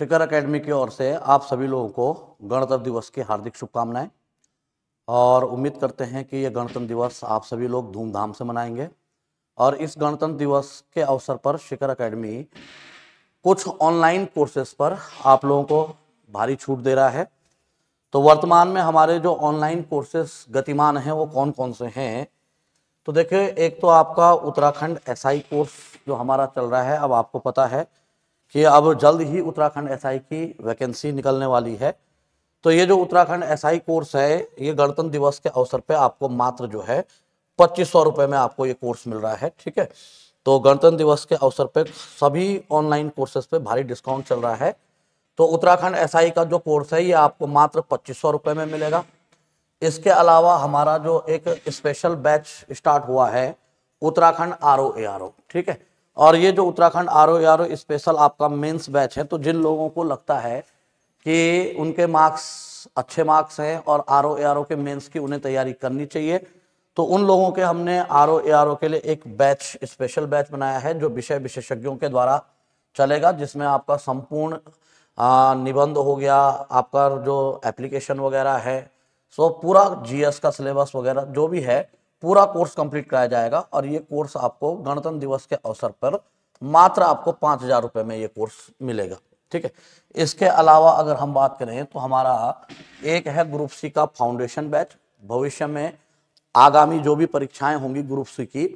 शिखर academy की ओर से आप सभी लोगों को गणतंत्र दिवस की हार्दिक शुभकामनाएं और उम्मीद करते हैं कि ये गणतंत्र दिवस आप सभी लोग धूमधाम से मनाएंगे और इस गणतंत्र दिवस के अवसर पर शिखर एकेडमी कुछ ऑनलाइन कोर्सेज पर आप लोगों को भारी छूट दे रहा है तो वर्तमान में हमारे जो ऑनलाइन कोर्सेस गतिमान हैं वो कौन कौन से हैं तो देखिए एक तो आपका उत्तराखंड एसआई कोर्स जो हमारा चल रहा है अब आपको पता है कि अब जल्द ही उत्तराखंड एसआई की वैकेंसी निकलने वाली है तो ये जो उत्तराखंड एसआई कोर्स है ये गणतंत्र दिवस के अवसर पे आपको मात्र जो है पच्चीस सौ रुपये में आपको ये कोर्स मिल रहा है ठीक है तो गणतंत्र दिवस के अवसर पर सभी ऑनलाइन कोर्सेज पे भारी डिस्काउंट चल रहा है तो उत्तराखंड एसआई का जो कोर्स है ये आपको मात्र पच्चीस सौ रुपये में मिलेगा इसके अलावा हमारा जो एक स्पेशल बैच स्टार्ट हुआ है Uttarakhand R O A R O ठीक है और ये जो Uttarakhand R O R O special आपका मेंस बैच है तो जिन लोगों को लगता है कि उनके मार्क्स अच्छे मार्क्स हैं और आर ओ आर ओ के मेंस की उन्हें तैयारी करनी चाहिए तो उन लोगों के हमने आर ओ आर ओ के लिए एक बैच स्पेशल बैच बनाया है जो विषय विशेषज्ञों के द्वारा चलेगा जिसमें आपका संपूर्ण निबंध हो गया आपका जो एप्लीकेशन वगैरह है सो पूरा जी का सिलेबस वगैरह जो भी है पूरा कोर्स कंप्लीट कराया जाएगा और ये कोर्स आपको गणतंत्र दिवस के अवसर पर मात्र आपको पाँच हजार रुपये में ये कोर्स मिलेगा ठीक है इसके अलावा अगर हम बात करें तो हमारा एक है ग्रुप सी का फाउंडेशन बैच भविष्य में आगामी जो भी परीक्षाएं होंगी ग्रुप सी की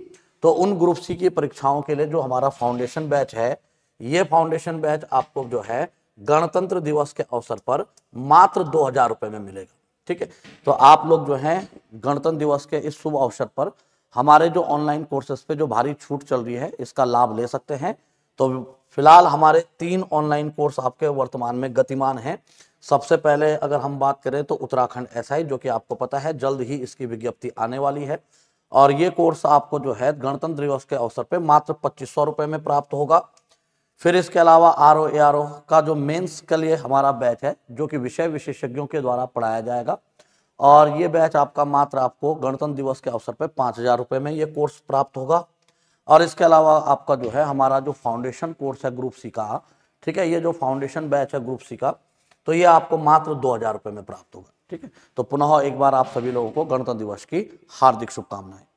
तो उन ग्रुप सी की परीक्षाओं के लिए जो हमारा फाउंडेशन बैच है ये फाउंडेशन बैच आपको जो है गणतंत्र दिवस के अवसर पर मात्र दो हजार रुपये में मिलेगा ठीक है तो आप लोग जो हैं गणतंत्र दिवस के इस शुभ अवसर पर हमारे जो ऑनलाइन कोर्सेज पे जो भारी छूट चल रही है इसका लाभ ले सकते हैं तो फिलहाल हमारे तीन ऑनलाइन कोर्स आपके वर्तमान में गतिमान हैं सबसे पहले अगर हम बात करें तो उत्तराखंड एसआई SI, जो कि आपको पता है जल्द ही इसकी विज्ञप्ति आने वाली है और ये कोर्स आपको जो है गणतंत्र दिवस के अवसर पर मात्र पच्चीस सौ में प्राप्त होगा फिर इसके अलावा आर ओ ए आर ओ का जो मेंस के लिए हमारा बैच है जो कि विषय विशेषज्ञों के द्वारा पढ़ाया जाएगा और ये बैच आपका मात्र आपको गणतंत्र दिवस के अवसर पर पाँच हज़ार रुपये में ये कोर्स प्राप्त होगा और इसके अलावा आपका जो है हमारा जो फाउंडेशन कोर्स है ग्रुप सी का ठीक है ये जो फाउंडेशन बैच है ग्रुप सी का तो ये आपको मात्र दो हज़ार रुपये में प्राप्त होगा ठीक है तो पुनः एक बार आप सभी लोगों को गणतंत्र दिवस की हार्दिक शुभकामनाएं